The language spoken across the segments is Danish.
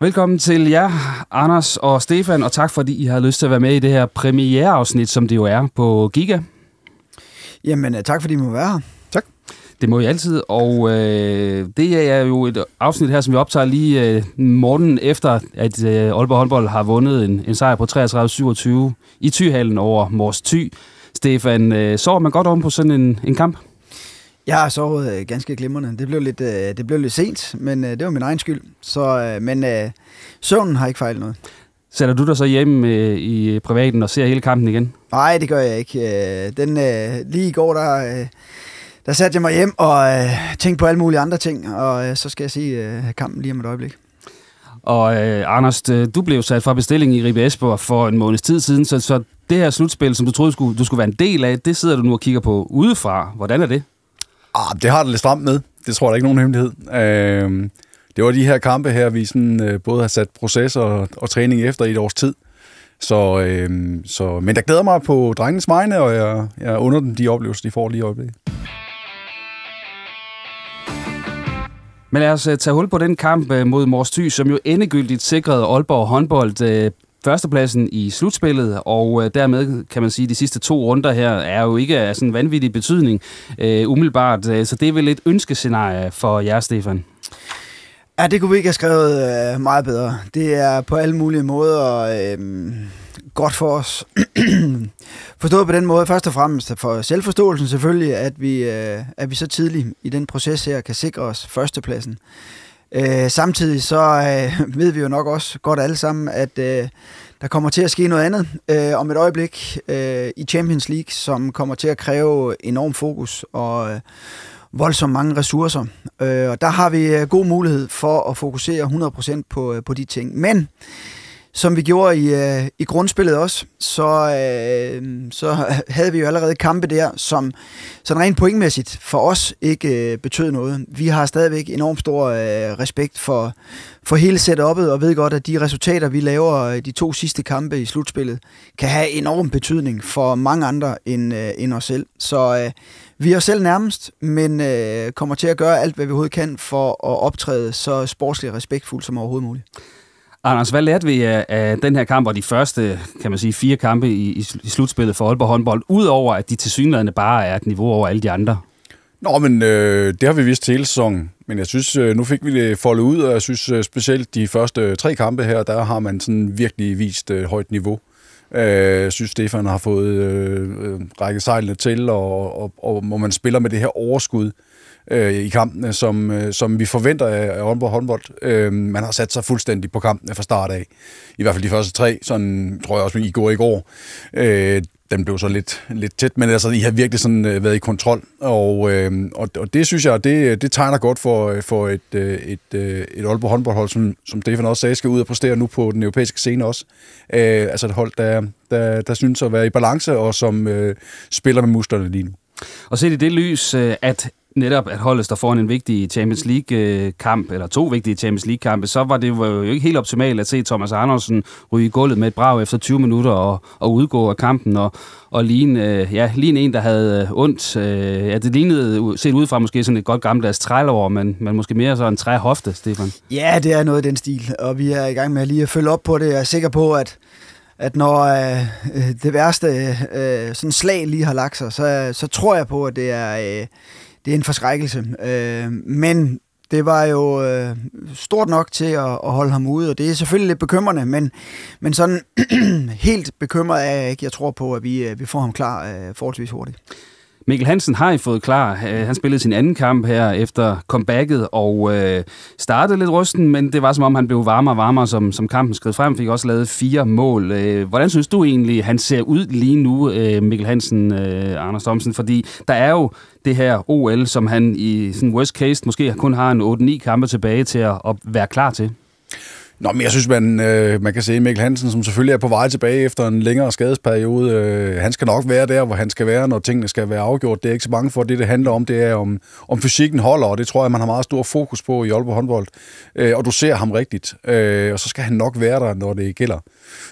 Velkommen til jer, Anders og Stefan, og tak fordi I har lyst til at være med i det her premiereafsnit, som det jo er på Giga. Jamen, øh, tak fordi I må være her. Tak. Det må I altid, og øh, det er jo et afsnit her, som vi optager lige øh, morgen efter, at øh, Aalborg håndbold har vundet en, en sejr på 33-27 i Thyhallen over Mors Thy. Stefan, øh, sover man godt om på sådan en, en kamp? Jeg har sovet øh, ganske glimrende. Det blev lidt, øh, det blev lidt sent, men øh, det var min egen skyld. Så, øh, men øh, søvnen har ikke fejlet noget. Sætter du dig så hjemme øh, i privaten og ser hele kampen igen? Nej, det gør jeg ikke. Øh, den, øh, lige i går, der, øh, der satte jeg mig hjem og øh, tænkte på alle mulige andre ting, og øh, så skal jeg se øh, kampen lige om et øjeblik. Og øh, Anders, øh, du blev sat fra bestilling i Ribe Esbjerg for en måneds tid siden, så, så det her slutspil, som du troede, skulle, du skulle være en del af, det sidder du nu og kigger på udefra. Hvordan er det? Ah, det har det lidt stramt med. Det tror jeg der ikke er nogen hemmelighed. Øh, det var de her kampe her, vi sådan, øh, både har sat proces og, og træning efter i et års tid. Så, øh, så, men jeg glæder mig på drengens vegne, og jeg, jeg under dem de oplevelser, de får lige i øjeblikket. Men lad os øh, tage hul på den kamp øh, mod Mors Thy, som jo endegyldigt sikrede Aalborg håndbold øh, førstepladsen i slutspillet, og øh, dermed kan man sige, at de sidste to runder her er jo ikke af sådan vanvittig betydning øh, umiddelbart, øh, så det er vel et ønskescenarie for jer, Stefan? Ja, det kunne vi ikke have skrevet øh, meget bedre. Det er på alle mulige måder øh, godt for os. Forstået på den måde, først og fremmest for selvforståelsen selvfølgelig, at vi, øh, at vi så tidligt i den proces her kan sikre os førstepladsen. Øh, samtidig så øh, ved vi jo nok også godt alle sammen, at øh, der kommer til at ske noget andet øh, om et øjeblik øh, i Champions League, som kommer til at kræve enorm fokus og øh, voldsomt mange ressourcer. Øh, og der har vi øh, god mulighed for at fokusere 100% på, øh, på de ting. Men som vi gjorde i, øh, i grundspillet også, så, øh, så havde vi jo allerede kampe der, som sådan rent pointmæssigt for os ikke øh, betød noget. Vi har stadigvæk enormt stor øh, respekt for, for hele setup'et, og ved godt, at de resultater, vi laver øh, de to sidste kampe i slutspillet, kan have enorm betydning for mange andre end, øh, end os selv. Så øh, vi er os selv nærmest, men øh, kommer til at gøre alt, hvad vi overhovedet kan for at optræde så sportsligt respektfuldt som overhovedet muligt. Anders, hvad lærte vi af, af den her kamp og de første, kan man sige, fire kampe i, i slutspillet for Aalborg håndbold, udover at de tilsyneladende bare er et niveau over alle de andre? Nå, men øh, det har vi vist hele sæsonen. Men jeg synes, øh, nu fik vi det øh, foldet ud, og jeg synes øh, specielt de første tre kampe her, der har man sådan virkelig vist øh, højt niveau. Øh, jeg synes, Stefan har fået øh, rækket sejlene til, og, og, og, og man spiller med det her overskud, øh, øh, i kampen, øh, som, øh, som vi forventer af Aalborg håndbold. Øh, man har sat sig fuldstændig på kampen fra start af. I hvert fald de første tre, sådan tror jeg også, I går i går. Øh, den blev så lidt, lidt tæt, men altså, I har virkelig sådan øh, været i kontrol, og, øh, og, og det synes jeg, det, det tegner godt for, øh, for et, øh, et, øh, et Aalborg håndboldhold, som, som Stefan også sagde, skal ud og præstere nu på den europæiske scene også. Øh, altså et hold, der, der, der synes at være i balance, og som øh, spiller med musterne lige nu. Og set i det lys, at netop, at holdet står foran en vigtig Champions League-kamp, eller to vigtige Champions League-kampe, så var det jo øh, ikke helt optimalt at se Thomas Andersen ryge i gulvet med et brag efter 20 minutter og, og udgå af kampen, og, og ligne, øh, ja, ligne en, der havde øh, ondt. ja, det lignede set ud fra måske sådan et godt gammeldags trælover, men, men måske mere så en træhofte, Stefan. Ja, det er noget af den stil, og vi er i gang med lige at følge op på det. Jeg er sikker på, at at når øh, det værste øh, sådan slag lige har lagt sig, så, så tror jeg på, at det er øh, det er en forskrækkelse. Øh, men det var jo øh, stort nok til at, at holde ham ude, og det er selvfølgelig lidt bekymrende, men, men sådan helt bekymret er jeg ikke. Jeg tror på, at vi, øh, vi får ham klar øh, forholdsvis hurtigt. Mikkel Hansen har I fået klar. Øh, han spillede sin anden kamp her efter comebacket og øh, startede lidt rusten, men det var som om, han blev varmere og varmere, som, som kampen skred frem. Fik også lavet fire mål. Øh, hvordan synes du egentlig, han ser ud lige nu, øh, Mikkel Hansen, øh, Anders Thomsen? Fordi der er jo det her OL, som han i sådan worst case måske kun har en 8-9 kampe tilbage til at, at være klar til. Nå, men jeg synes, man, øh, man kan se Mikkel Hansen, som selvfølgelig er på vej tilbage efter en længere skadesperiode. Øh, han skal nok være der, hvor han skal være, når tingene skal være afgjort. Det er ikke så mange for. Det, det handler om, det er, om, om fysikken holder, og det tror jeg, man har meget stor fokus på i Aalborg håndbold. Øh, og du ser ham rigtigt, øh, og så skal han nok være der, når det gælder.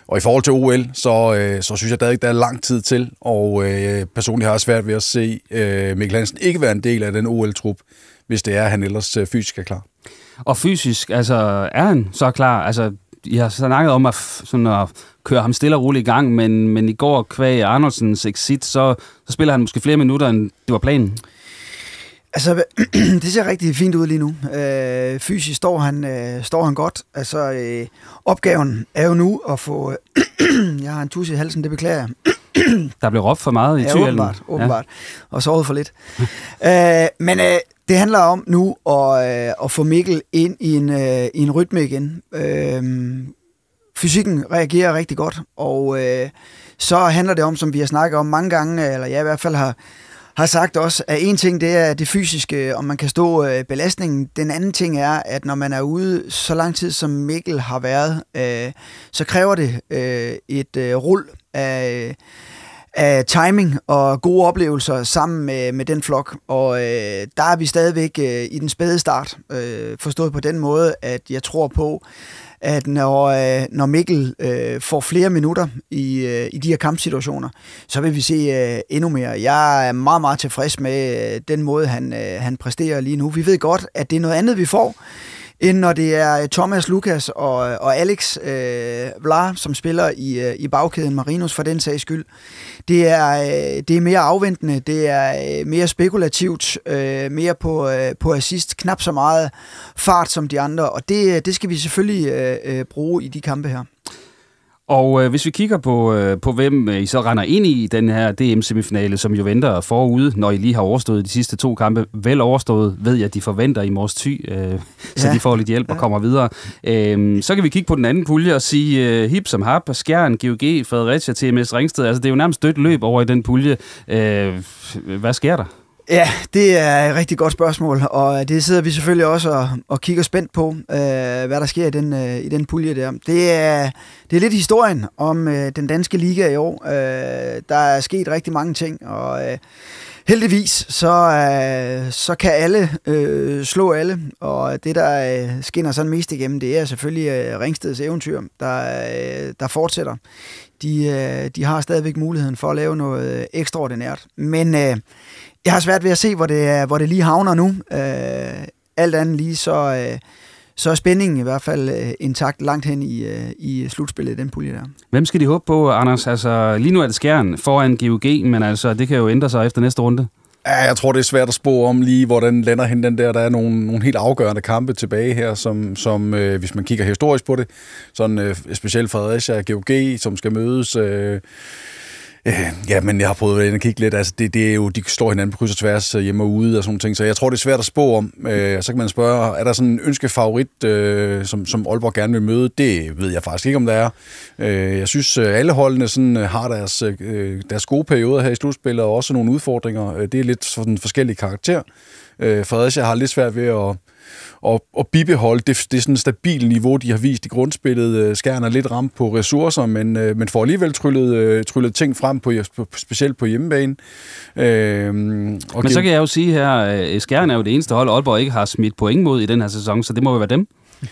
Og i forhold til OL, så, øh, så synes jeg stadig, der er lang tid til, og øh, personligt har jeg svært ved at se øh, Mikkel Hansen ikke være en del af den OL-trup, hvis det er, at han ellers øh, fysisk er klar. Og fysisk, altså, er han så klar? Altså, jeg har snakket om at, sådan at køre ham stille og roligt i gang, men, men i går kvæg Arnoldsens exit, så, så spiller han måske flere minutter, end det var planen. Altså, det ser rigtig fint ud lige nu. Øh, fysisk står han, øh, står han godt. Altså, øh, opgaven er jo nu at få... jeg har en tusse i halsen, det beklager jeg. der blev råbt for meget i ja, Tyhallen. åbenbart. åbenbart. Ja. Og så for lidt. øh, men øh, det handler om nu at, øh, at få Mikkel ind i en, øh, i en rytme igen. Øh, fysikken reagerer rigtig godt, og øh, så handler det om, som vi har snakket om mange gange, eller jeg i hvert fald har, har sagt også, at en ting det er det fysiske, om man kan stå øh, belastningen. Den anden ting er, at når man er ude så lang tid, som Mikkel har været, øh, så kræver det øh, et øh, rul af, af timing og gode oplevelser sammen med, med den flok. Og øh, der er vi stadigvæk øh, i den spæde start, øh, forstået på den måde, at jeg tror på, at når, øh, når Mikkel øh, får flere minutter i, øh, i de her kampsituationer, så vil vi se øh, endnu mere. Jeg er meget, meget tilfreds med øh, den måde, han, øh, han præsterer lige nu. Vi ved godt, at det er noget andet, vi får end når det er øh, Thomas, Lukas og, øh, og Alex øh, Vla, som spiller i, øh, i bagkæden Marinos for den sags skyld. Det er, øh, det er mere afventende, det er øh, mere spekulativt, øh, mere på, øh, på assist, knap så meget fart som de andre, og det, øh, det skal vi selvfølgelig øh, øh, bruge i de kampe her. Og øh, hvis vi kigger på, øh, på hvem øh, I så render ind i den her DM-semifinale, som jo venter forude, når I lige har overstået de sidste to kampe, vel overstået, ved jeg, at de forventer i Mors ty, øh, så ja. de får lidt hjælp ja. og kommer videre. Øh, så kan vi kigge på den anden pulje og sige øh, hip som hap, Skjern, GOG, Fredericia, TMS Ringsted. Altså det er jo nærmest dødt løb over i den pulje. Øh, hvad sker der? Ja, det er et rigtig godt spørgsmål, og det sidder vi selvfølgelig også og, og kigger spændt på, øh, hvad der sker i den, øh, i den pulje der. Det er, det er lidt historien om øh, den danske liga i år. Øh, der er sket rigtig mange ting, og øh, Heldigvis, så, øh, så kan alle øh, slå alle, og det, der øh, skinner sådan mest igennem, det er selvfølgelig øh, Ringsteds eventyr, der, øh, der fortsætter. De, øh, de har stadigvæk muligheden for at lave noget øh, ekstraordinært, men øh, jeg har svært ved at se, hvor det, hvor det lige havner nu. Øh, alt andet lige, så... Øh, så er spændingen i hvert fald øh, intakt langt hen i, øh, i slutspillet i den pulje der. Hvem skal de håbe på, Anders? Altså, lige nu er det skæren foran GOG, men altså, det kan jo ændre sig efter næste runde. Ja, jeg tror, det er svært at spå om lige, hvor den lander hen, den der. Der er nogle, nogle helt afgørende kampe tilbage her, som, som øh, hvis man kigger historisk på det, sådan øh, specielt Fredericia og GOG, som skal mødes... Øh, Øh, ja, men jeg har prøvet at kigge lidt. Altså, det, det er jo, de står hinanden på kryds og tværs øh, hjemme og ude og sådan ting, så jeg tror, det er svært at spå om. Øh, så kan man spørge, er der sådan en ønskefavorit, øh, som, som Aalborg gerne vil møde? Det ved jeg faktisk ikke, om der er. Øh, jeg synes, øh, alle holdene sådan, øh, har deres, øh, deres gode perioder her i slutspillet, og også nogle udfordringer. Det er lidt sådan forskellige karakter. Øh, Fredericia har lidt svært ved at at, at bibeholde det, det sådan stabile niveau, de har vist i grundspillet. Øh, Skæren er lidt ramt på ressourcer, men, øh, men får alligevel tryllet, øh, tryllet ting frem, på, på, specielt på hjemmebane. Øh, og men så kan jeg jo sige her, Skæren er jo det eneste hold, Aalborg ikke har smidt point mod i den her sæson, så det må jo være dem.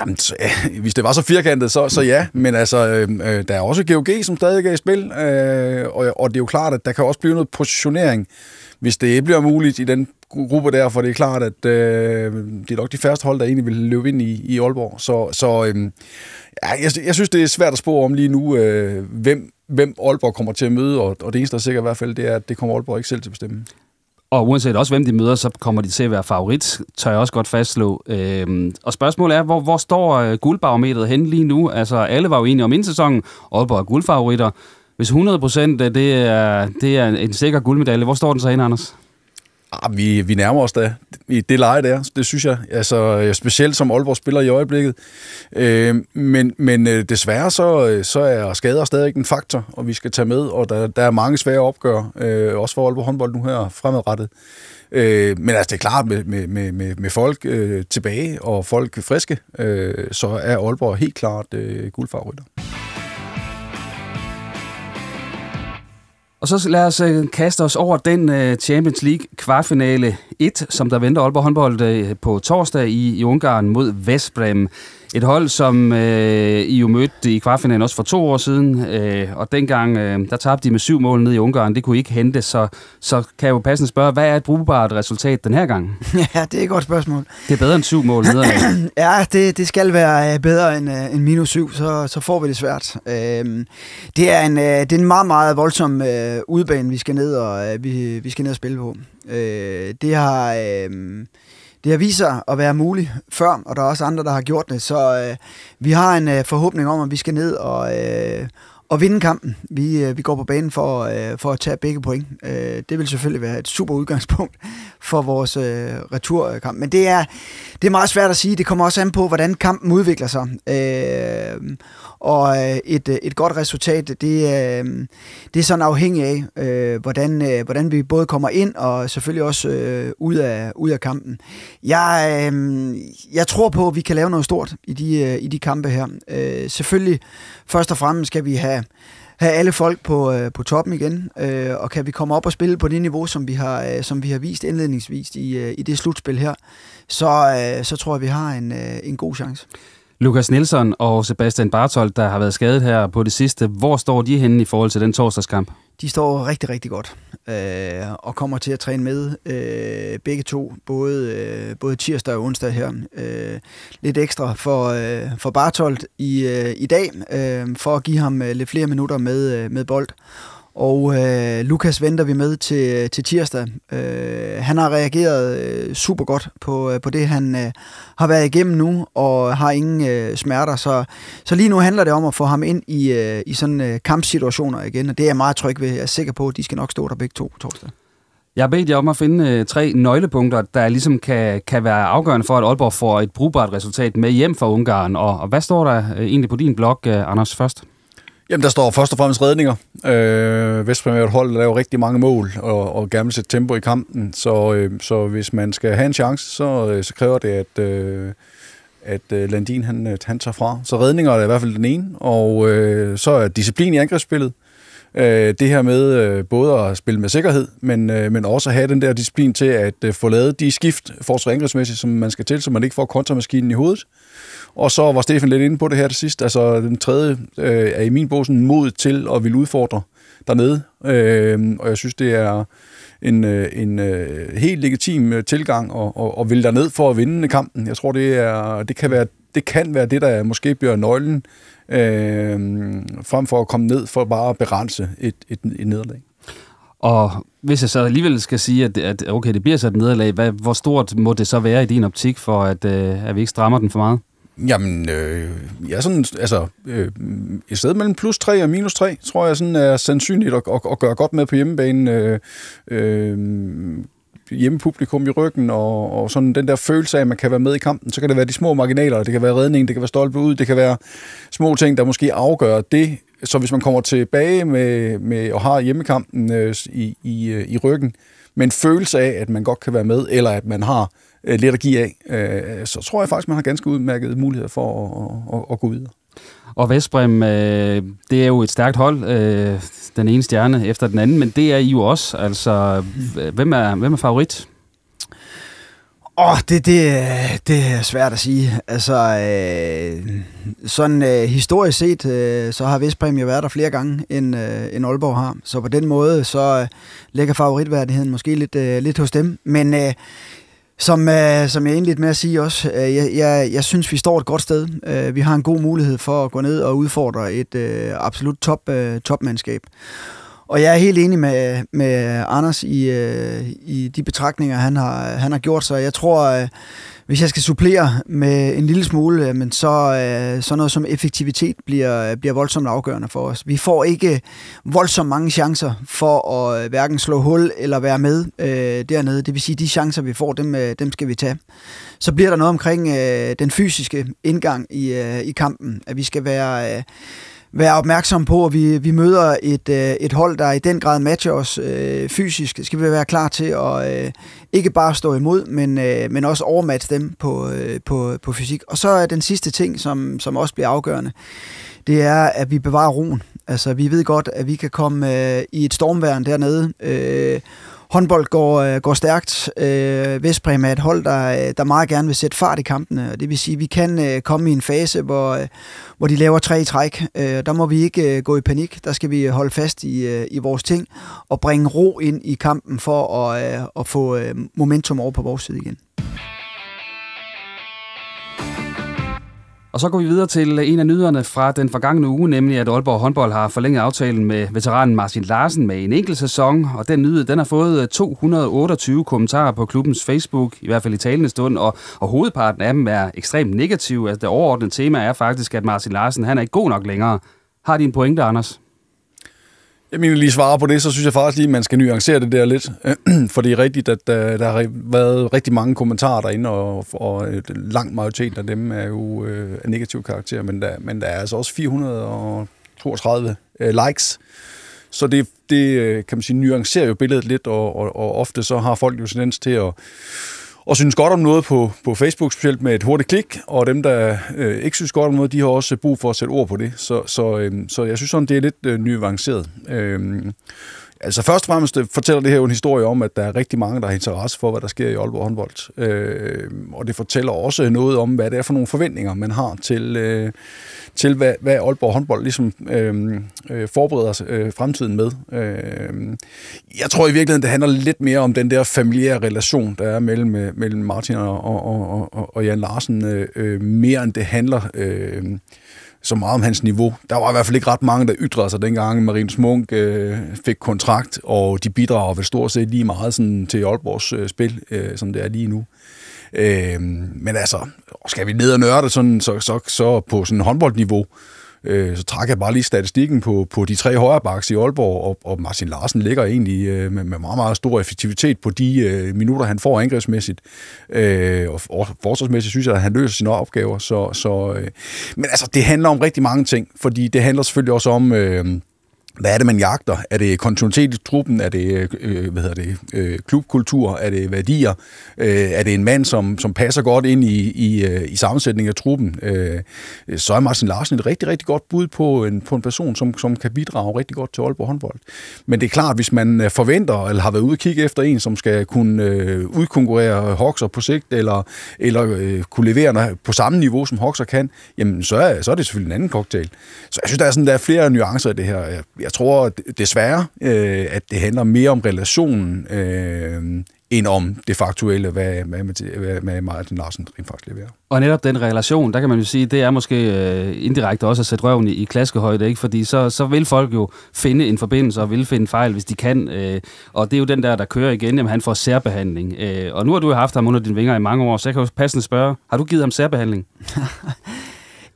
Jamen, så, ja, hvis det var så firkantet, så, så ja. Men altså, øh, der er også GOG, som stadig er i spil. Øh, og, og det er jo klart, at der kan også blive noget positionering, hvis det bliver muligt i den grupper der, for det er klart, at øh, det er nok de første hold, der egentlig vil løbe ind i, i Aalborg. Så, så øh, jeg, jeg synes, det er svært at spore om lige nu, øh, hvem, hvem Aalborg kommer til at møde, og, og det eneste, der er sikkert i hvert fald, det er, at det kommer Aalborg ikke selv til at bestemme. Og uanset også, hvem de møder, så kommer de til at være favorit, tør jeg også godt fastslå. Øhm, og spørgsmålet er, hvor, hvor står øh, hen lige nu? Altså, alle var jo enige om indsæsonen, Aalborg er guldfavoritter. Hvis 100 øh, det er, det er en sikker guldmedalje, hvor står den så hen, Anders? Arh, vi, vi nærmer os da i det leje der, det synes jeg. Altså, øh, specielt som Aalborg spiller i øjeblikket. Øh, men, men øh, desværre så, øh, så er skader stadig en faktor, og vi skal tage med, og der, der er mange svære opgør, øh, også for Aalborg håndbold nu her fremadrettet. Øh, men altså, det er klart, med, med, med, med folk øh, tilbage og folk friske, øh, så er Aalborg helt klart øh, guldfavoritter. Og så lad os øh, kaste os over den øh, Champions League kvartfinale 1, som der venter Aalborg håndbold øh, på torsdag i, i Ungarn mod Vestbrem. Et hold, som øh, I jo mødte i kvartfinalen også for to år siden, øh, og dengang øh, der tabte de med syv mål ned i Ungarn. Det kunne I ikke hente, så, så kan jeg jo passende spørge, hvad er et brugbart resultat den her gang? Ja, det er et godt spørgsmål. Det er bedre end syv mål ned ja, det, det skal være øh, bedre end, øh, end minus syv, så, så får vi det svært. Øh, det, er en, øh, det er en meget, meget voldsom øh, udbane, vi skal ned og, øh, vi, vi skal ned og spille på. Øh, det har... Øh, det har vist sig at være muligt før, og der er også andre, der har gjort det. Så øh, vi har en øh, forhåbning om, at vi skal ned og, øh, at vinde kampen. Vi, øh, vi går på banen for, øh, for at tage begge point. Øh, det vil selvfølgelig være et super udgangspunkt for vores returkamp. Men det er, det er meget svært at sige. Det kommer også an på, hvordan kampen udvikler sig. og et, et godt resultat, det, det er sådan afhængigt af, hvordan, hvordan vi både kommer ind og selvfølgelig også ud, af, ud af kampen. Jeg, jeg tror på, at vi kan lave noget stort i de, i de kampe her. selvfølgelig, først og fremmest skal vi have have, have alle folk på, øh, på toppen igen, øh, og kan vi komme op og spille på det niveau, som vi har, øh, som vi har vist indledningsvis i, øh, i det slutspil her, så, øh, så tror jeg, vi har en, øh, en god chance. Lukas Nielsen og Sebastian Bartolt, der har været skadet her på det sidste, hvor står de henne i forhold til den torsdagskamp? De står rigtig, rigtig godt øh, og kommer til at træne med øh, begge to, både, øh, både tirsdag og onsdag her. Øh, lidt ekstra for, øh, for Bartolt i, øh, i dag, øh, for at give ham øh, lidt flere minutter med, øh, med bold. Og øh, Lukas venter vi med til, til tirsdag. Øh, han har reageret øh, super godt på, øh, på det, han øh, har været igennem nu, og har ingen øh, smerter. Så, så lige nu handler det om at få ham ind i, øh, i sådan øh, kampsituationer igen, og det er jeg meget tryg ved. Jeg er sikker på, at de skal nok stå der begge to torsdag. Jeg har bedt jer om at finde øh, tre nøglepunkter, der ligesom kan, kan være afgørende for, at Aalborg får et brugbart resultat med hjem fra Ungarn. Og, og hvad står der øh, egentlig på din blog, øh, Anders, først? Jamen, der står først og fremmest redninger. Øh, Vestbrem er et hold, der laver rigtig mange mål og, og gerne vil sætte tempo i kampen. Så, øh, så hvis man skal have en chance, så, øh, så kræver det, at, øh, at øh, Landin han, øh, han tager fra. Så redninger er i hvert fald den ene, og øh, så er disciplin i angrebsspillet. Øh, Øh, det her med øh, både at spille med sikkerhed, men, øh, men også at have den der disciplin til at øh, få lavet de skift forsvarsangrebsmæssigt, som man skal til, så man ikke får kontramaskinen i hovedet. Og så var Stefan lidt inde på det her til sidst. Altså den tredje øh, er i min bog mod til at vil udfordre dernede. Øh, og jeg synes, det er en, øh, en øh, helt legitim øh, tilgang og, og, og vil derned for at vinde kampen. Jeg tror, det, er, det, kan være, det kan være det, der måske bliver nøglen øh, frem for at komme ned for bare at berense et, et, et nederlag. Og hvis jeg så alligevel skal sige, at, at okay, det bliver så et nederlag, hvad, hvor stort må det så være i din optik, for at, øh, at vi ikke strammer den for meget? Jamen, øh, jeg er sådan, altså, øh, et sted mellem plus 3 og minus 3, tror jeg sådan er sandsynligt at, at, at gøre godt med på hjemmebane. Øh, øh, hjemmepublikum i ryggen, og, og sådan den der følelse af, at man kan være med i kampen, så kan det være de små marginaler, det kan være redning, det kan være stolpe ud, det kan være små ting, der måske afgør det. Så hvis man kommer tilbage med, med og har hjemmekampen øh, i, i, øh, i ryggen, med en følelse af, at man godt kan være med, eller at man har øh, lidt at give af, øh, så tror jeg faktisk, man har ganske udmærket muligheder for at, at, at, at gå videre. Og Vestbrem, øh, det er jo et stærkt hold, øh, den ene stjerne efter den anden, men det er I jo også. Altså, hvem er, hvem er favorit? Åh, oh, det, det, det er svært at sige. Altså, øh, sådan øh, historisk set, øh, så har Vestbrem jo været der flere gange, end, øh, end Aalborg har. Så på den måde, så øh, ligger favoritværdigheden måske lidt, øh, lidt hos dem. Men øh, som, øh, som jeg indledte med at sige også, øh, jeg, jeg, jeg synes, vi står et godt sted. Øh, vi har en god mulighed for at gå ned og udfordre et øh, absolut top, øh, topmandskab. Og jeg er helt enig med, med Anders i, øh, i de betragtninger, han har, han har gjort sig. Jeg tror, øh, hvis jeg skal supplere med en lille smule, øh, men så øh, sådan noget som effektivitet bliver, øh, bliver voldsomt afgørende for os. Vi får ikke voldsomt mange chancer for at øh, hverken slå hul eller være med øh, dernede. Det vil sige, at de chancer, vi får, dem, øh, dem skal vi tage. Så bliver der noget omkring øh, den fysiske indgang i, øh, i kampen, at vi skal være... Øh, være opmærksom på, at vi, vi møder et, øh, et hold, der i den grad matcher os øh, fysisk. Skal vi være klar til at øh, ikke bare stå imod, men, øh, men også overmatche dem på, øh, på, på fysik. Og så er den sidste ting, som, som også bliver afgørende, det er, at vi bevarer roen. Altså, vi ved godt, at vi kan komme øh, i et stormværn dernede, øh, håndbold går, øh, går stærkt. Øh, Vestbrem er et hold, der, øh, der meget gerne vil sætte fart i kampene. Og det vil sige, at vi kan øh, komme i en fase, hvor, øh, hvor de laver tre i træk. Øh, der må vi ikke øh, gå i panik. Der skal vi holde fast i, øh, i vores ting og bringe ro ind i kampen for at, øh, at få øh, momentum over på vores side igen. Og så går vi videre til en af nyhederne fra den forgangne uge, nemlig at Aalborg håndbold har forlænget aftalen med veteranen Martin Larsen med en enkelt sæson, og den nyhed den har fået 228 øh, kommentarer på klubbens Facebook, i hvert fald i talende stund, og, og hovedparten af dem er ekstremt negativ. Altså, det overordnede tema er faktisk, at Martin Larsen han er ikke god nok længere. Har de en pointe, Anders? Jeg mener lige svare på det, så synes jeg faktisk lige, at man skal nuancere det der lidt. For det er rigtigt, at der, der har været rigtig mange kommentarer derinde, og, og langt lang majoritet af dem er jo øh, af negativ karakter, men der, men der er altså også 432 øh, likes. Så det, det, øh, kan man sige, nuancerer jo billedet lidt, og, og, og ofte så har folk jo tendens til at og synes godt om noget på, på Facebook, specielt med et hurtigt klik, og dem, der øh, ikke synes godt om noget, de har også brug for at sætte ord på det. Så, så, øh, så jeg synes sådan, det er lidt øh, nuanceret. Øh, Altså først og fremmest øh, fortæller det her jo en historie om, at der er rigtig mange, der har interesse for, hvad der sker i Aalborg håndbold. Øh, og det fortæller også noget om, hvad det er for nogle forventninger, man har til, øh, til hvad, hvad Aalborg håndbold ligesom øh, øh, forbereder øh, fremtiden med. Øh, jeg tror i virkeligheden, det handler lidt mere om den der familiære relation, der er mellem, øh, mellem Martin og, og, og, og Jan Larsen, øh, øh mere end det handler... Øh, så meget om hans niveau. Der var i hvert fald ikke ret mange, der ytrede sig dengang. Marinus Munk øh, fik kontrakt, og de bidrager vel stort set lige meget sådan, til Aalborgs øh, spil, øh, som det er lige nu. Øh, men altså, skal vi ned og nørde sådan, så, så, så på sådan håndboldniveau, øh, Øh, så trækker jeg bare lige statistikken på, på de tre højre baks i Aalborg, og, og Martin Larsen ligger egentlig øh, med, med meget, meget stor effektivitet på de øh, minutter, han får angrebsmæssigt. Øh, og, og forsvarsmæssigt synes jeg, at han løser sine opgaver. Så, så, øh, men altså, det handler om rigtig mange ting, fordi det handler selvfølgelig også om... Øh, hvad er det, man jagter? Er det kontinuitet i truppen? Er det, øh, øh, hvad hedder det øh, klubkultur? Er det værdier? Øh, er det en mand, som, som passer godt ind i, i, øh, i sammensætningen af truppen? Øh, så er Martin Larsen et rigtig, rigtig godt bud på en, på en person, som, som kan bidrage rigtig godt til Aalborg håndbold. Men det er klart, hvis man øh, forventer, eller har været ude og kigge efter en, som skal kunne øh, udkonkurrere Hoxer på sigt, eller, eller øh, kunne levere på samme niveau, som Hoxer kan, jamen så er, så er det selvfølgelig en anden cocktail. Så jeg synes, der er, sådan, der er flere nuancer i det her. Jeg, jeg tror desværre, øh, at det handler mere om relationen, øh, end om det faktuelle, hvad, hvad, hvad, hvad Martin Larsen rent faktisk leverer. Og netop den relation, der kan man jo sige, det er måske øh, indirekte også at sætte røven i, i klaskehøjde, ikke? fordi så, så vil folk jo finde en forbindelse og vil finde fejl, hvis de kan. Øh, og det er jo den der, der kører igen, jamen han får særbehandling. Øh, og nu har du jo haft ham under dine vinger i mange år, så jeg kan jo passende spørge, har du givet ham særbehandling?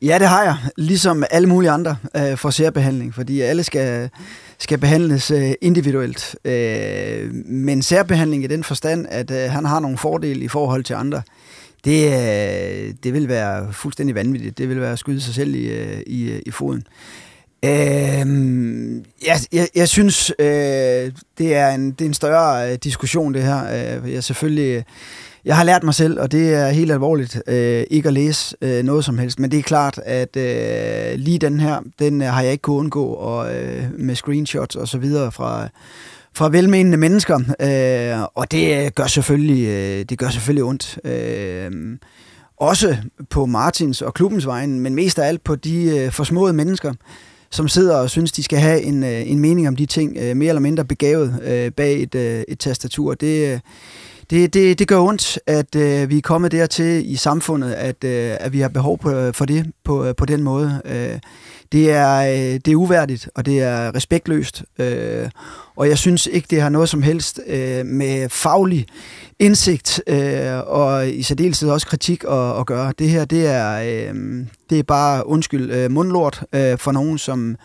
Ja, det har jeg. Ligesom alle mulige andre øh, får særbehandling, fordi alle skal, skal behandles øh, individuelt. Øh, men særbehandling i den forstand, at øh, han har nogle fordele i forhold til andre, det, øh, det vil være fuldstændig vanvittigt. Det vil være at skyde sig selv i, øh, i, øh, i foden. Øhm, jeg, jeg, jeg synes, øh, det, er en, det er en større øh, diskussion, det her. Øh, jeg selvfølgelig... Jeg har lært mig selv, og det er helt alvorligt, øh, ikke at læse øh, noget som helst. Men det er klart, at øh, lige den her, den øh, har jeg ikke kunnet undgå, og øh, med screenshots og så videre fra, fra velmenende mennesker. Øh, og det øh, gør selvfølgelig, øh, det gør selvfølgelig ondt. Øh, også på Martins og klubbens vejen, men mest af alt på de øh, forsmåede mennesker, som sidder og synes, de skal have en, øh, en mening om de ting, øh, mere eller mindre begavet øh, bag et, et tastatur. Det, det, det, det gør ondt, at øh, vi er kommet dertil i samfundet, at, øh, at vi har behov på, øh, for det på, øh, på den måde. Øh, det, er, øh, det er uværdigt, og det er respektløst. Øh, og jeg synes ikke, det har noget som helst øh, med faglig indsigt øh, og i særdeleshed også kritik at, at gøre. Det her, det er, øh, det er bare, undskyld, øh, mundlort øh, for nogen, som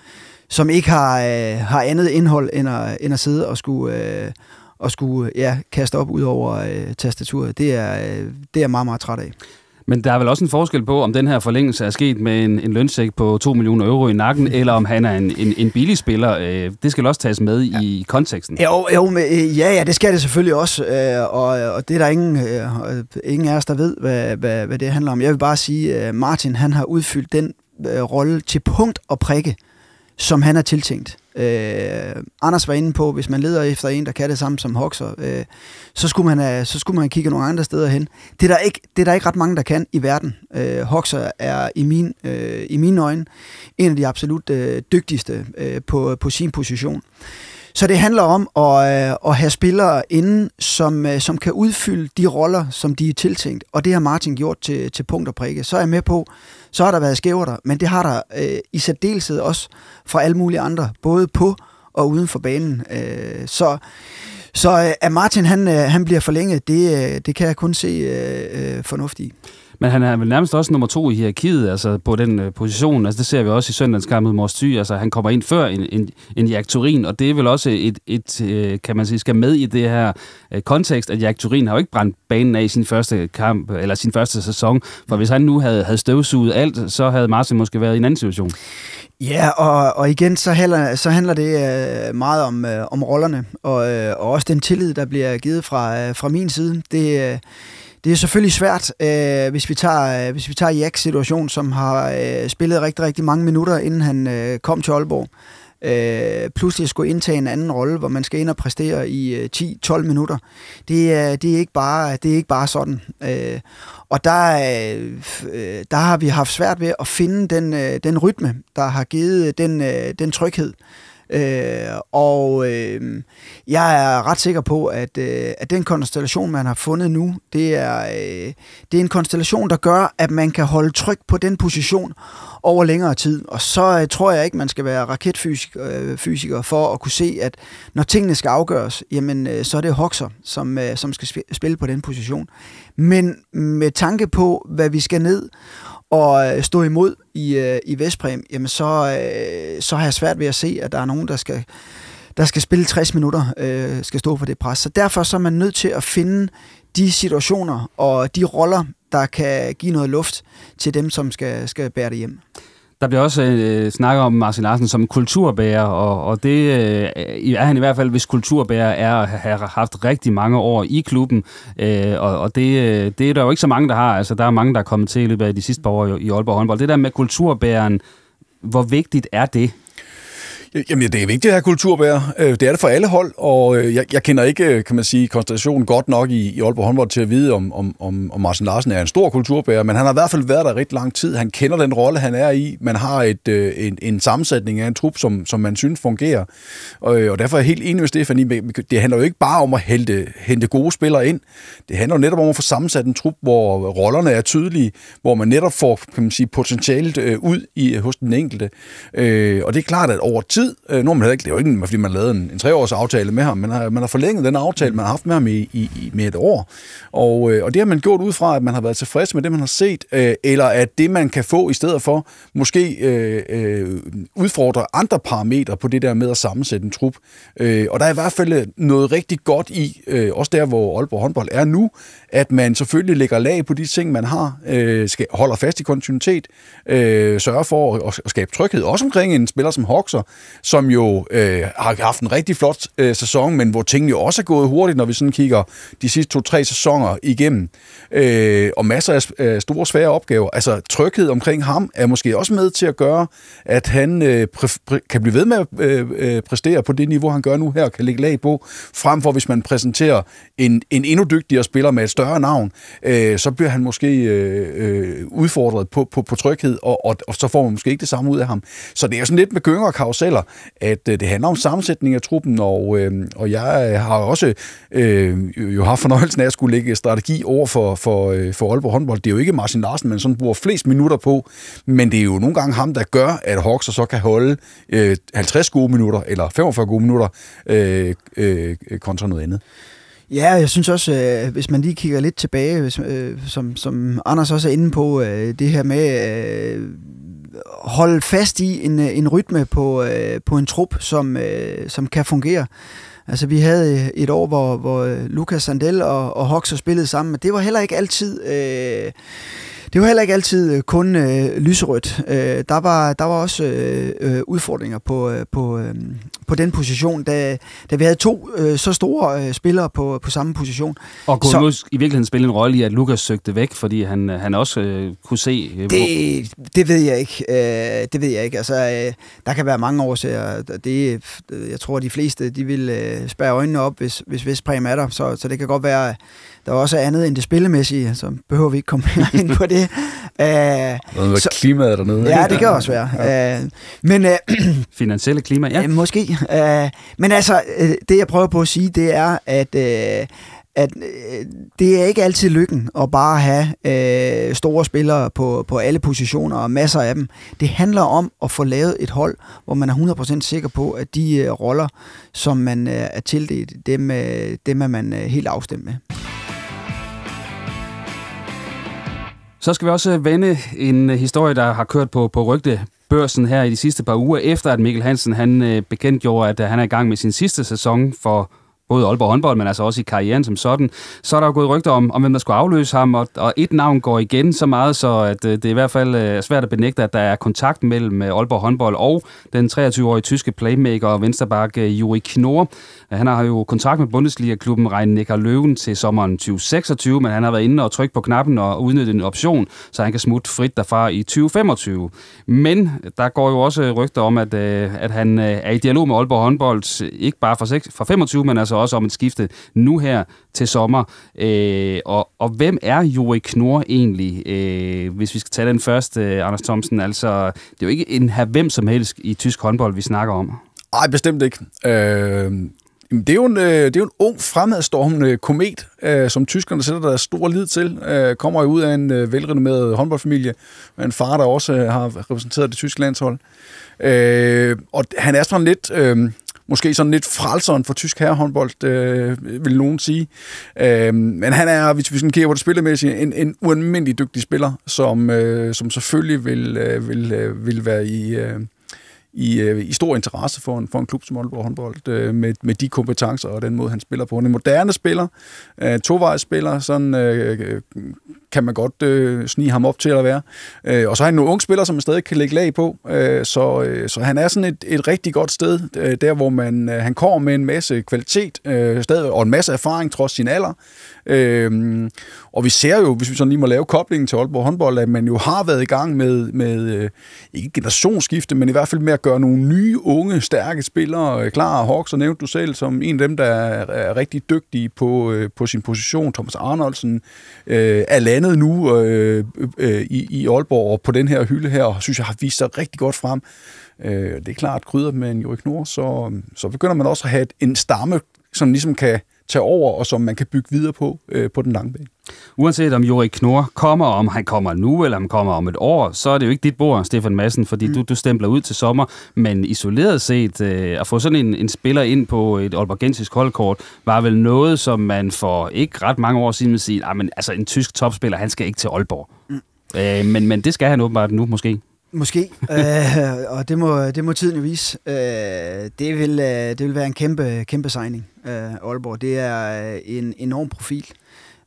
som ikke har, øh, har andet indhold end at, end at sidde og skulle, øh, at skulle øh, ja, kaste op ud over øh, tastaturet, det er, øh, det er jeg meget, meget træt af. Men der er vel også en forskel på, om den her forlængelse er sket med en, en lønsæk på 2 millioner euro i nakken, eller om han er en, en, en billig spiller. Øh, det skal også tages med ja. i konteksten. Jo, jo men, øh, ja, ja, det skal det selvfølgelig også, og, og det er der ingen, ingen af os, der ved, hvad, hvad, hvad det handler om. Jeg vil bare sige, at Martin han har udfyldt den rolle til punkt og prikke, som han er tiltænkt. Øh, Anders var inde på, hvis man leder efter en, der kan det samme som Hoxer, øh, så, skulle man, øh, så skulle man kigge nogle andre steder hen. Det er der ikke, det er der ikke ret mange, der kan i verden. Øh, Hoxer er i, min, øh, i mine øjne en af de absolut øh, dygtigste øh, på, på sin position. Øh, så det handler om at, øh, at have spillere inden, som, øh, som kan udfylde de roller, som de er tiltænkt. Og det har Martin gjort til, til punkt og prikke. Så er jeg med på, så har der været skæver der, men det har der øh, i særdeleshed også fra alle mulige andre, både på og uden for banen. Øh, så så øh, at Martin han, øh, han bliver forlænget, det, øh, det kan jeg kun se øh, øh, fornuftigt. Men han er vel nærmest også nummer to i hierarkiet, altså på den øh, position. Altså det ser vi også i søndagens kamp mod Morsty. Altså han kommer ind før en, en, en Jack Turin, og det er vel også et, et øh, kan man sige, skal med i det her øh, kontekst, at Jack Turin har jo ikke brændt banen af i sin første kamp, eller sin første sæson. For hvis han nu havde, havde støvsuget alt, så havde Martin måske været i en anden situation. Ja, og, og igen, så handler, så handler det meget om, om rollerne, og, og også den tillid, der bliver givet fra, fra min side. Det, det er selvfølgelig svært, øh, hvis vi tager, øh, hvis vi tager Jacks situation, som har øh, spillet rigtig, rigtig mange minutter, inden han øh, kom til Aalborg. Øh, pludselig skulle indtage en anden rolle, hvor man skal ind og præstere i øh, 10-12 minutter. Det, øh, det, er ikke bare, det er ikke bare sådan. Øh, og der, øh, øh, der har vi haft svært ved at finde den, øh, den rytme, der har givet den, øh, den tryghed. Øh, Øh, og øh, jeg er ret sikker på, at, øh, at den konstellation, man har fundet nu, det er, øh, det er en konstellation, der gør, at man kan holde tryk på den position over længere tid. Og så øh, tror jeg ikke, man skal være raketfysiker øh, for at kunne se, at når tingene skal afgøres, jamen øh, så er det Hoxer, som, øh, som skal spille på den position. Men med tanke på, hvad vi skal ned og øh, stå imod i, øh, i Vestpræm, jamen så, øh, så har jeg svært ved at se, at der er nogen, der skal, der skal spille 60 minutter, øh, skal stå for det pres. Så derfor så er man nødt til at finde de situationer og de roller, der kan give noget luft til dem, som skal, skal bære det hjem. Der bliver også øh, snakket om Martin Larsen som kulturbærer, og, og det øh, er han i hvert fald, hvis kulturbærer er at have haft rigtig mange år i klubben. Øh, og og det, øh, det er der jo ikke så mange, der har. Altså, der er mange, der er kommet til i løbet af de sidste par år i, i Aalborg håndbold. Det der med kulturbæreren, hvor vigtigt er det Jamen, det er vigtigt at have kulturbærer. Øh, det er det for alle hold, og øh, jeg, jeg kender ikke, øh, kan man sige, konstellationen godt nok i, i Aalborg håndbold til at vide, om, om, om, Martin Larsen er en stor kulturbærer, men han har i hvert fald været der rigtig lang tid. Han kender den rolle, han er i. Man har et, en, en sammensætning af en trup, som, som man synes fungerer, og, og derfor er jeg helt enig med Stefan det handler jo ikke bare om at hente, hente gode spillere ind. Det handler jo netop om at få sammensat en trup, hvor rollerne er tydelige, hvor man netop får, kan man sige, potentialet ud i, hos den enkelte. Og det er klart, at over tid tid. Øh, nu man ikke, det er jo ikke, fordi man lavede en, en treårs aftale med ham, men har, man har forlænget den aftale, man har haft med ham i, i, i med et år. Og, øh, og det har man gjort ud fra, at man har været tilfreds med det, man har set, øh, eller at det, man kan få i stedet for, måske øh, øh, udfordrer andre parametre på det der med at sammensætte en trup. Øh, og der er i hvert fald øh, noget rigtig godt i, øh, også der, hvor Aalborg håndbold er nu, at man selvfølgelig lægger lag på de ting, man har, øh, skal, holder fast i kontinuitet, øh, sørger for at, at skabe tryghed, også omkring en spiller som Hoxer, som jo øh, har haft en rigtig flot øh, sæson, men hvor tingene jo også er gået hurtigt, når vi sådan kigger de sidste to-tre sæsoner igennem, øh, og masser af øh, store, svære opgaver. Altså, tryghed omkring ham er måske også med til at gøre, at han øh, kan blive ved med at øh, øh, præstere på det niveau, han gør nu her, og kan lægge lag på, frem for hvis man præsenterer en, en endnu dygtigere spiller med et større større navn, øh, så bliver han måske øh, øh, udfordret på, på, på tryghed, og, og, og så får man måske ikke det samme ud af ham. Så det er jo sådan lidt med gynger og karuseller, at øh, det handler om sammensætning af truppen, og, øh, og jeg har også øh, jo haft fornøjelsen af at skulle lægge strategi over for, for, øh, for Aalborg håndbold. Det er jo ikke Martin Larsen, man sådan bruger flest minutter på, men det er jo nogle gange ham, der gør, at Hawks så kan holde øh, 50 gode minutter, eller 45 gode minutter, øh, øh, kontra noget andet. Ja, jeg synes også, øh, hvis man lige kigger lidt tilbage, hvis, øh, som, som Anders også er inde på, øh, det her med øh, holde fast i en, øh, en rytme på, øh, på en trup, som, øh, som kan fungere. Altså, vi havde øh, et år, hvor, hvor Lukas Sandel og, og Hoxer spillede sammen, men det var heller ikke altid... Øh, det var heller ikke altid øh, kun øh, lyserødt. Øh, der, var, der var også øh, øh, udfordringer på, øh, på, øh, på den position, da, da vi havde to øh, så store øh, spillere på, på samme position. Og kunne så, i virkeligheden spille en rolle i, at Lukas søgte væk, fordi han, han også øh, kunne se... Øh, det, det ved jeg ikke. Øh, det ved jeg ikke. Altså, øh, der kan være mange årsager. Det, jeg tror, de fleste de vil øh, spære øjnene op, hvis, hvis, hvis præm er der. Så, så det kan godt være der er også andet end det spillemæssige, så behøver vi ikke komme mere ind på det. Noget med øh, så, klimaet dernede. Ja, det kan også være. Ja. Æh, øh, men, øh, Finansielle klima, ja. Æh, måske. Æh, øh, men altså, øh, det jeg prøver på at sige, det er, at... Øh, at øh, det er ikke altid lykken at bare have øh, store spillere på, på alle positioner og masser af dem. Det handler om at få lavet et hold, hvor man er 100% sikker på, at de øh, roller, som man øh, er tildelt, dem, øh, dem er man øh, helt afstemt med. Så skal vi også øh, vende en øh, historie, der har kørt på, på rygte børsen her i de sidste par uger, efter at Mikkel Hansen han øh, bekendtgjorde, at han er i gang med sin sidste sæson for både Aalborg håndbold, men altså også i karrieren som sådan, så er der jo gået rygter om, om hvem der skulle afløse ham, og, og et navn går igen så meget, så at, øh, det er i hvert fald øh, svært at benægte, at der er kontakt mellem øh, Aalborg håndbold og den 23-årige tyske playmaker og vensterbakke Juri Knorr. Han har jo kontakt med Bundesliga-klubben Rhein Neckar Løven til sommeren 2026, men han har været inde og trykke på knappen og udnytte en option, så han kan smutte frit derfra i 2025. Men der går jo også rygter om, at, at han er i dialog med Aalborg håndbold, ikke bare fra 25, men altså altså også om et skifte nu her til sommer. Øh, og, og hvem er Juri Knor egentlig, øh, hvis vi skal tage den først, øh, Anders Thomsen? Altså, det er jo ikke en her hvem som helst i tysk håndbold, vi snakker om. Nej, bestemt ikke. Øh, det, er jo en, øh, det er jo en ung, fremadstormende komet, øh, som tyskerne sætter der stor lid til. Øh, kommer jo ud af en øh, velrenommeret håndboldfamilie, med en far, der også har repræsenteret det tyske landshold. Øh, og han er sådan lidt... Øh, Måske sådan lidt frelseren for tysk herrehåndbold, øh, vil nogen sige. Øh, men han er, hvis vi sådan kigger på det spillemæssige, en, en ualmindelig dygtig spiller, som, øh, som selvfølgelig vil, øh, vil, øh, vil være i... Øh, i, øh, i stor interesse for en, for en klub som Aalborg håndbold, øh, med, med de kompetencer og den måde, han spiller på. Han er en moderne spiller, øh, tovejsspiller, sådan øh, kan man godt øh, snige ham op til at være. Øh, og så har han nogle unge spillere, som man stadig kan lægge lag på, øh, så, øh, så han er sådan et, et rigtig godt sted, øh, der hvor man, øh, han kommer med en masse kvalitet øh, stadig, og en masse erfaring trods sin alder. Øh, og vi ser jo, hvis vi sådan lige må lave koblingen til Aalborg håndbold, at man jo har været i gang med, med øh, ikke generationsskifte, men i hvert fald med at gøre nogle nye, unge, stærke spillere øh, klar. Hawks, så nævnte du selv, som en af dem, der er, er rigtig dygtig på, øh, på sin position. Thomas Arnoldsen øh, er landet andet nu øh, øh, i, i Aalborg på den her hylde her, og synes jeg har vist sig rigtig godt frem. Øh, det er klart, krydder med en Jorik Nord, så, så begynder man også at have en stamme, som ligesom kan tage over, og som man kan bygge videre på øh, på den lange bane. Uanset om Jorik Knorr kommer, om han kommer nu, eller om han kommer om et år, så er det jo ikke dit bord, Stefan Madsen, fordi mm. du, du stempler ud til sommer. Men isoleret set, øh, at få sådan en, en spiller ind på et Aalborgensisk holdkort, var vel noget, som man for ikke ret mange år siden sige, at ah, altså, en tysk topspiller, han skal ikke til Aalborg. Mm. Øh, men, men det skal han åbenbart nu, måske. Måske, øh, og det må, det må tiden jo vise. Øh, det, vil, øh, det vil være en kæmpe, kæmpe signing, øh, Aalborg. Det er øh, en enorm profil.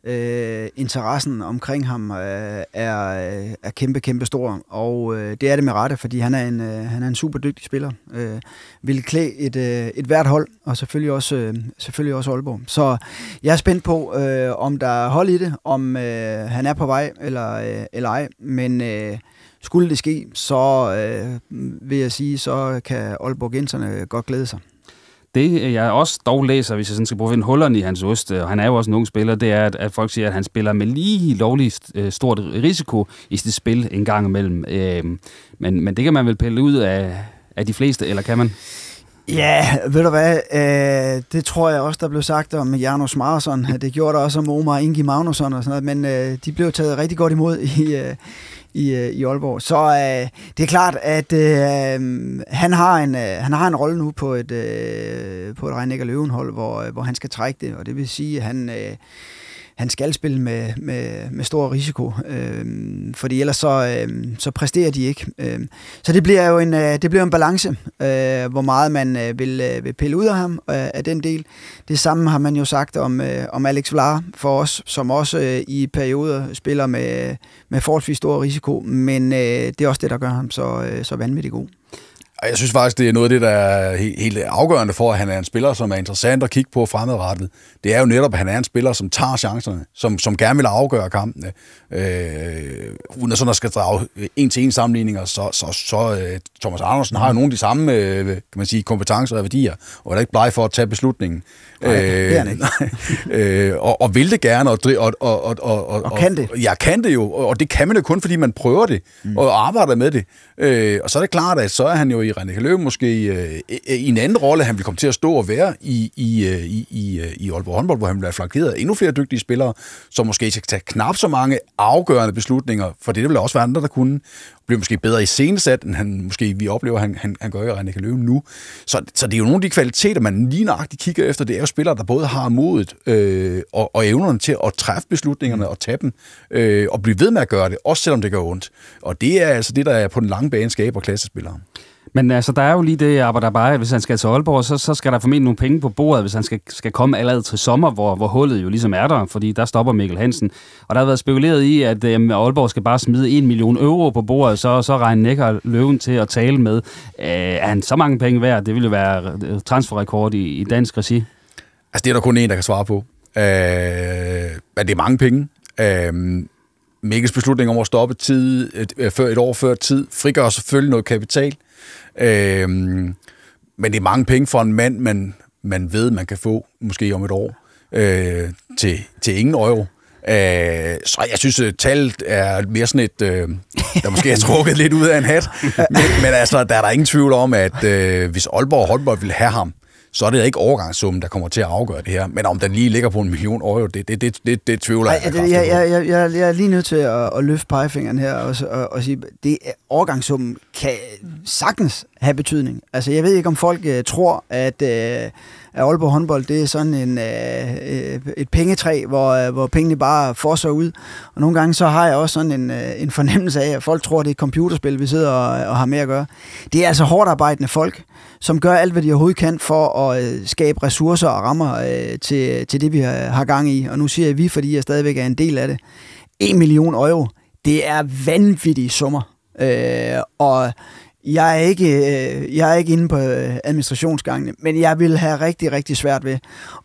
Øh, interessen omkring ham øh, er, øh, er kæmpe, kæmpe stor, og øh, det er det med rette, fordi han er en, øh, han er en super dygtig spiller. Øh, vil klæde et, øh, et hvert hold, og selvfølgelig også, øh, selvfølgelig også Aalborg. Så jeg er spændt på, øh, om der er hold i det, om øh, han er på vej eller, øh, eller ej, men... Øh, skulle det ske, så øh, vil jeg sige, så kan Aalborgenserne godt glæde sig. Det, øh, jeg også dog læser, hvis jeg sådan skal prøve at finde hullerne i hans ost, øh, og han er jo også en ung spiller, det er, at, folk siger, at han spiller med lige lovligt øh, stort risiko i sit spil en gang imellem. men, men det kan man vel pille ud af, af de fleste, eller kan man? Ja, ved du hvad, det tror jeg også, der blev sagt om Janus Marsson. Det gjorde der også om Omar Ingi Magnusson og sådan noget, men de blev taget rigtig godt imod i, i, øh, i Aalborg. Så øh, det er klart, at øh, han har en, øh, han har en rolle nu på et, øh, på et Reinik og Løvenhold, hvor, øh, hvor han skal trække det, og det vil sige, at han... Øh, han skal spille med, med, med stor risiko, øh, fordi ellers så, øh, så præsterer de ikke. Øh, så det bliver jo en, øh, det bliver en balance, øh, hvor meget man øh, vil, øh, vil pille ud af ham øh, af den del. Det samme har man jo sagt om, øh, om Alex Vlar for os, som også øh, i perioder spiller med, med forholdsvis stor risiko, men øh, det er også det, der gør ham så, øh, så vanvittigt god. Og jeg synes faktisk, det er noget af det, der er helt afgørende for, at han er en spiller, som er interessant at kigge på fremadrettet. Det er jo netop, at han er en spiller, som tager chancerne, som, som gerne vil afgøre kampene. Øh, uden at sådan at skal drage en-til-en sammenligninger, så, så, så øh, Thomas Andersen har jo nogle af de samme øh, kan man sige, kompetencer og værdier, og er ikke bleg for at tage beslutningen. Nej, øh, det er øh, ikke. øh, og, og vil det gerne, og, og, og, og, og, og kan det. Og, ja, kan det jo, og det kan man jo kun, fordi man prøver det, mm. og arbejder med det. Øh, og så er det klart, at så er han jo i René Løv måske øh, i en anden rolle, han vil komme til at stå og være i, i, øh, i, i, øh, i Aalborg håndbold, hvor han vil flankeret af endnu flere dygtige spillere, som måske skal tage knap så mange afgørende beslutninger, for det, vil også være andre, der kunne blive måske bedre i scenesat, end han, måske vi oplever, han, han, han gør i René Løv nu. Så, så det er jo nogle af de kvaliteter, man lige nøjagtigt kigger efter. Det er jo spillere, der både har modet øh, og, og evnerne til at træffe beslutningerne og tage dem, øh, og blive ved med at gøre det, også selvom det gør ondt. Og det er altså det, der er på den lange bane skaber klassespillere. Men altså, der er jo lige det, arbejder bare, hvis han skal til Aalborg, så, så skal der formentlig nogle penge på bordet, hvis han skal, skal komme allerede til sommer, hvor, hvor hullet jo ligesom er der, fordi der stopper Mikkel Hansen. Og der har været spekuleret i, at øhm, Aalborg skal bare smide 1 million euro på bordet, så, så regner Nækker Løven til at tale med. Øh, er han så mange penge værd? Det ville jo være øh, transferrekord i, i dansk regi. Altså, det er der kun en, der kan svare på. Øh, men det er mange penge. Øh, Mikkels beslutning om at stoppe tid, et, øh, før et år før tid frigør selvfølgelig noget kapital. Øh, men det er mange penge for en mand, man, man ved, man kan få måske om et år øh, til, til ingen euro. Øh, så jeg synes, at øh, tallet er mere sådan et, øh, der måske er trukket lidt ud af en hat. Men, men altså, der er der ingen tvivl om, at øh, hvis Aalborg Holborg ville have ham, så er det ikke overgangssummen, der kommer til at afgøre det her. Men om den lige ligger på en million år, det, det, det, det, det tvivler Ej, jeg, jeg, jeg, jeg, jeg, jeg er lige nødt til at, at løfte pegefingeren her og, og, og sige, det, overgangssummen kan sagtens have betydning. Altså, jeg ved ikke, om folk øh, tror, at, øh, at Aalborg håndbold, det er sådan en, øh, øh, et pengetræ, hvor, øh, hvor pengene bare fosser ud. Og nogle gange, så har jeg også sådan en, øh, en fornemmelse af, at folk tror, at det er et computerspil, vi sidder og, og har med at gøre. Det er altså hårdt arbejdende folk, som gør alt, hvad de overhovedet kan for at øh, skabe ressourcer og rammer øh, til, til det, vi har, har gang i. Og nu siger jeg vi, fordi jeg stadigvæk er en del af det. 1 million euro, det er vanvittige summer. Øh, og jeg er ikke, øh, jeg er ikke inde på øh, administrationsgangene, men jeg vil have rigtig, rigtig svært ved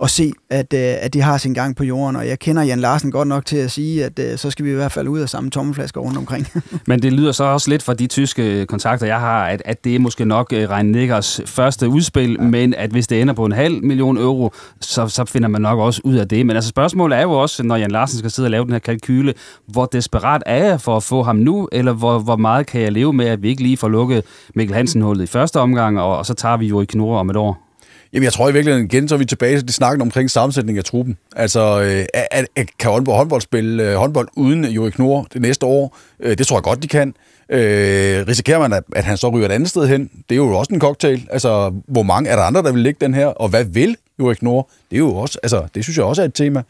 at se, at, øh, at de har sin gang på jorden, og jeg kender Jan Larsen godt nok til at sige, at så skal vi i hvert fald ud af samme tommeflasker rundt omkring. men det lyder så også lidt fra de tyske kontakter, jeg har, at, at det er måske nok Rein Nickers første udspil, ja. men at hvis det ender på en halv million euro, så, så finder man nok også ud af det. Men altså spørgsmålet er jo også, når Jan Larsen skal sidde og lave den her kalkyle, hvor desperat er jeg for at få ham nu, eller hvor, hvor meget kan jeg leve med, at vi ikke lige får lukket Mikkel Hansen-hullet i første omgang, og, og så tager vi jo i Knorre om et år? Jamen, jeg tror i virkeligheden, igen, så er vi tilbage til det snakken omkring sammensætning af truppen. Altså, øh, at, at, kan Aalborg håndbold spille øh, håndbold uden Juri Knorr det næste år? Øh, det tror jeg godt, de kan. Øh, risikerer man, at, at han så ryger et andet sted hen? Det er jo også en cocktail. Altså, hvor mange er der andre, der vil ligge den her? Og hvad vil Juri Knorr? Det er jo også, altså, det synes jeg også er et tema.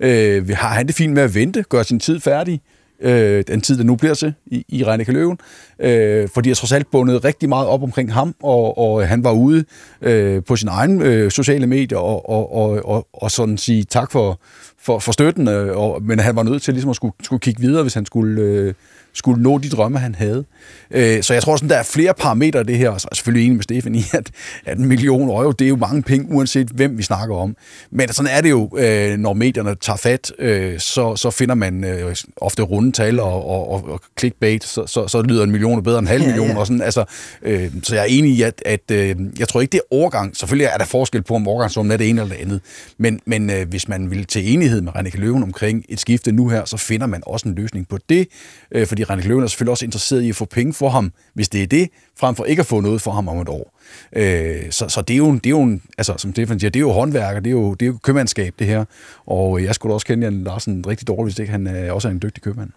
Øh, har han det fint med at vente? Gør sin tid færdig? øh, den tid, der nu bliver til i, i Reineke Løven, øh, fordi jeg trods alt bundet rigtig meget op omkring ham, og, og han var ude øh, på sin egen øh, sociale medier og, og, og, og, og sådan sige tak for, for, for støtten, øh, og, men han var nødt til ligesom at skulle, skulle kigge videre, hvis han skulle... Øh, skulle nå de drømme, han havde. Øh, så jeg tror, sådan, der er flere parametre af det her, og så er jeg selvfølgelig enig med Stefan i, at, at en million euro, det er jo mange penge, uanset hvem vi snakker om. Men sådan er det jo, øh, når medierne tager fat, øh, så, så finder man øh, ofte runde tal og, og, og, og clickbait, så, så, så lyder en million bedre end en halv million. Ja, ja. Og sådan, altså, øh, så jeg er enig i, at, at øh, jeg tror ikke, det er overgang. Selvfølgelig er der forskel på, om overgangsrummet er det ene eller det andet. Men, men øh, hvis man vil til enighed med Renneke Løven omkring et skifte nu her, så finder man også en løsning på det, øh, fordi fordi Renek Løven er selvfølgelig også interesseret i at få penge for ham, hvis det er det, frem for ikke at få noget for ham om et år. Øh, så, så det er jo, en, det er jo en, altså, som Stefan siger, det er jo håndværker, det er jo, det er jo købmandskab, det her. Og jeg skulle da også kende Jan Larsen rigtig dårligt, hvis ikke han øh, også er en dygtig købmand.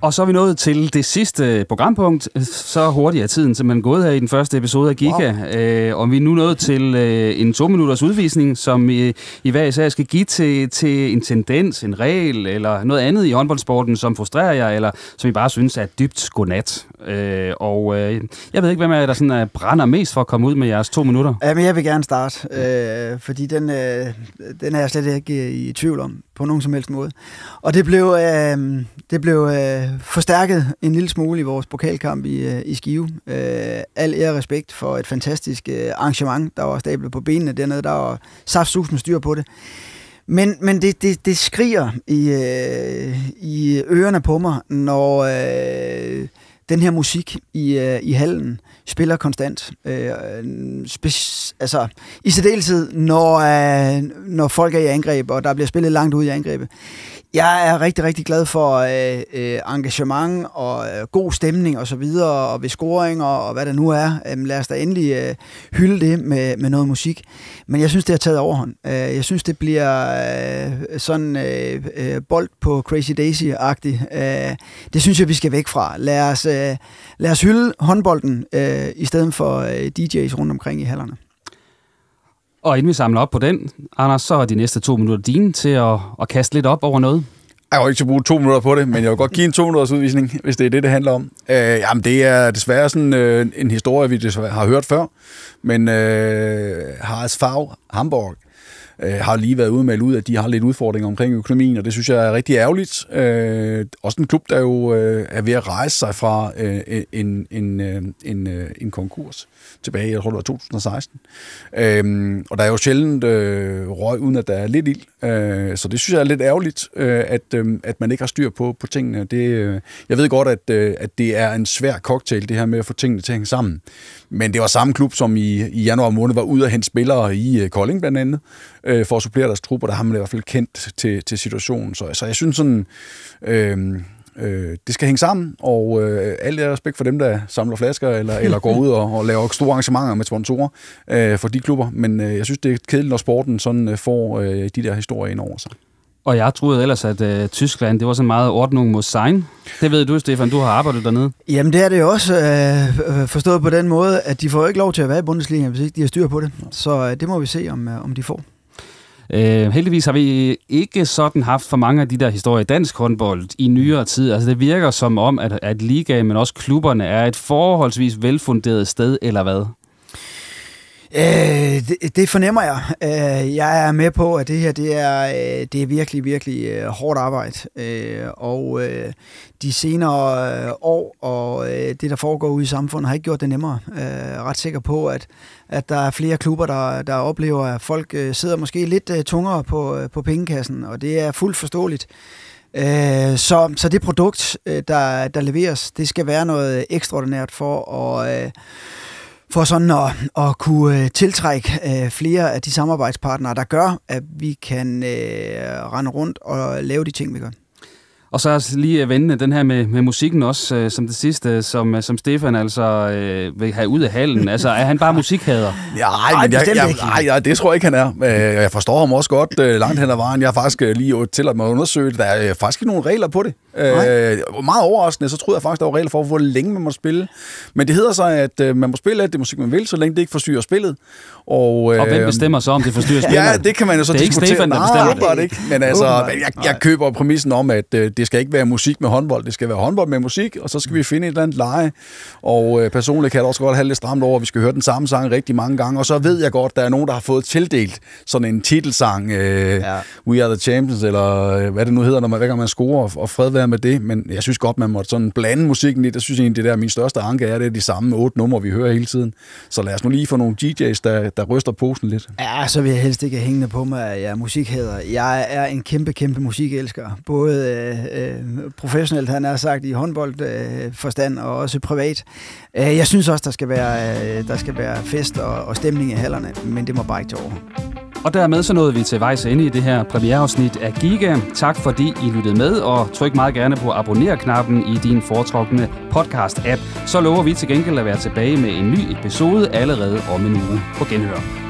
Og så er vi nået til det sidste programpunkt. Så hurtigt er tiden simpelthen gået her i den første episode af Giga. Wow. Øh, og vi er nu nået til øh, en to-minutters udvisning, som I, I hver især skal give til, til en tendens, en regel eller noget andet i håndboldsporten, som frustrerer jer, eller som I bare synes er dybt godnat. Øh, og jeg ved ikke, hvem er der sådan, brænder mest for at komme ud med jeres to minutter? Jamen, jeg vil gerne starte, fordi den, den er jeg slet ikke i tvivl om på nogen som helst måde. Og det blev, øh, det blev øh, forstærket en lille smule i vores pokalkamp i, øh, i Skive. Øh, al ære og respekt for et fantastisk øh, arrangement, der var stablet på benene dernede. Der var saft med styr på det. Men, men det, det, det skriger i, øh, i ørerne på mig, når øh, den her musik i, øh, i hallen spiller konstant. Øh, spes, altså, I særdeleshed, når, øh, når folk er i angreb, og der bliver spillet langt ud i angrebet. Jeg er rigtig, rigtig glad for øh, øh, engagement og øh, god stemning og så videre, og ved scoring og, og hvad der nu er. Øh, lad os da endelig øh, hylde det med, med noget musik. Men jeg synes, det har taget overhånd. Øh, jeg synes, det bliver øh, sådan øh, øh, bold på Crazy Daisy-agtigt. Øh, det synes jeg, vi skal væk fra. Lad os, øh, lad os hylde håndbolden øh, i stedet for øh, DJ's rundt omkring i hallerne. Og inden vi samler op på den, Anders, så er de næste to minutter dine til at, at kaste lidt op over noget. Jeg har ikke til at bruge to minutter på det, men jeg vil godt give en to minutters udvisning, hvis det er det, det handler om. Øh, jamen, det er desværre sådan øh, en historie, vi desværre har hørt før, men øh, Haras Favre, Hamburg, øh, har lige været ude med ud, at de har lidt udfordringer omkring økonomien, og det synes jeg er rigtig ærgerligt. Øh, også en klub, der jo øh, er ved at rejse sig fra øh, en, en, øh, en, øh, en konkurs tilbage, i 2016. Øh, og der er jo sjældent øh, røg, uden at der er lidt ild. Øh, så det synes jeg er lidt ærgerligt, øh, at, øh, at man ikke har styr på, på tingene. Det, øh, jeg ved godt, at, øh, at det er en svær cocktail, det her med at få tingene til at hænge sammen. Men det var samme klub, som i, i januar måned var ude og hente spillere i øh, Kolding blandt andet øh, for at supplere deres trupper, der har man i hvert fald kendt til, til situationen. Så, så jeg synes sådan, øh, øh, det skal hænge sammen, og øh, alt er respekt for dem, der samler flasker, eller, eller går ud og, og laver store arrangementer med sponsorer øh, for de klubber, men øh, jeg synes, det er kedeligt, når sporten sådan øh, får øh, de der historier ind over sig. Og jeg troede ellers, at øh, Tyskland, det var så meget ordning mod sein. Det ved du, Stefan, du har arbejdet dernede. Jamen det er det også øh, forstået på den måde, at de får ikke lov til at være i Bundesliga, hvis ikke de har styr på det. Så øh, det må vi se, om, øh, om de får. Øh, heldigvis har vi ikke sådan haft for mange af de der historier i dansk håndbold i nyere tid. Altså det virker som om, at, at ligaen, men også klubberne, er et forholdsvis velfunderet sted, eller hvad? Øh, det, det fornemmer jeg. Øh, jeg er med på, at det her det er, øh, det er virkelig, virkelig øh, hårdt arbejde. Øh, og øh, de senere øh, år og øh, det, der foregår ude i samfundet, har ikke gjort det nemmere. Øh, ret sikker på, at, at der er flere klubber, der, der oplever, at folk øh, sidder måske lidt øh, tungere på, øh, på pengekassen, og det er fuldt forståeligt. Øh, så, så det produkt, øh, der, der leveres, det skal være noget ekstraordinært for at... Øh, for sådan at, at kunne øh, tiltrække øh, flere af de samarbejdspartnere, der gør, at vi kan øh, rende rundt og lave de ting, vi gør. Og så også lige øh, vende den her med, med musikken også, øh, som det sidste, som, øh, som Stefan altså øh, vil have ud af halen. Altså, er han bare musikhader? Nej, men jeg, jeg, jeg, det tror jeg ikke, han er. Øh, jeg forstår ham også godt øh, langt hen ad vejen. Jeg har faktisk lige tilladt mig at undersøge det. Der er faktisk ikke nogen regler på det. Øh, meget overraskende, så troede jeg faktisk, der var regler for, hvor længe man må spille. Men det hedder sig, at øh, man må spille alt det musik, man vil, så længe det ikke forstyrrer spillet. Og, øh, og hvem bestemmer så, om det forstyrrer spillet? ja, det kan man jo så det er diskutere. Ikke Stefan, der bestemmer Nej, det. ikke. Men altså, jeg, jeg køber præmissen om, at øh, det skal ikke være musik med håndbold, det skal være håndbold med musik, og så skal vi finde et eller andet leje. Og øh, personligt kan jeg også godt have lidt stramt over, at vi skal høre den samme sang rigtig mange gange, og så ved jeg godt, at der er nogen, der har fået tildelt sådan en titelsang, øh, ja. We Are The Champions, eller øh, hvad det nu hedder, når man, hver gang man scorer, og, og fred være med det. Men jeg synes godt, man må sådan blande musikken lidt. Jeg synes egentlig, det der min største anke er, det er de samme otte numre, vi hører hele tiden. Så lad os nu lige få nogle DJ's, der, der ryster posen lidt. Ja, så vil jeg helst ikke hænge på mig, at jeg er musikhæder. Jeg er en kæmpe, kæmpe musikelsker. Både øh, Øh, professionelt, han har sagt, i håndbold øh, forstand, og også privat. Øh, jeg synes også, der skal være, øh, der skal være fest og, og stemning i hallerne, men det må bare ikke til over. Og dermed så nåede vi til vejs ende i det her premiereafsnit af Giga. Tak fordi I lyttede med, og tryk meget gerne på abonner-knappen i din foretrukne podcast-app. Så lover vi til gengæld at være tilbage med en ny episode allerede om en uge på Genhør.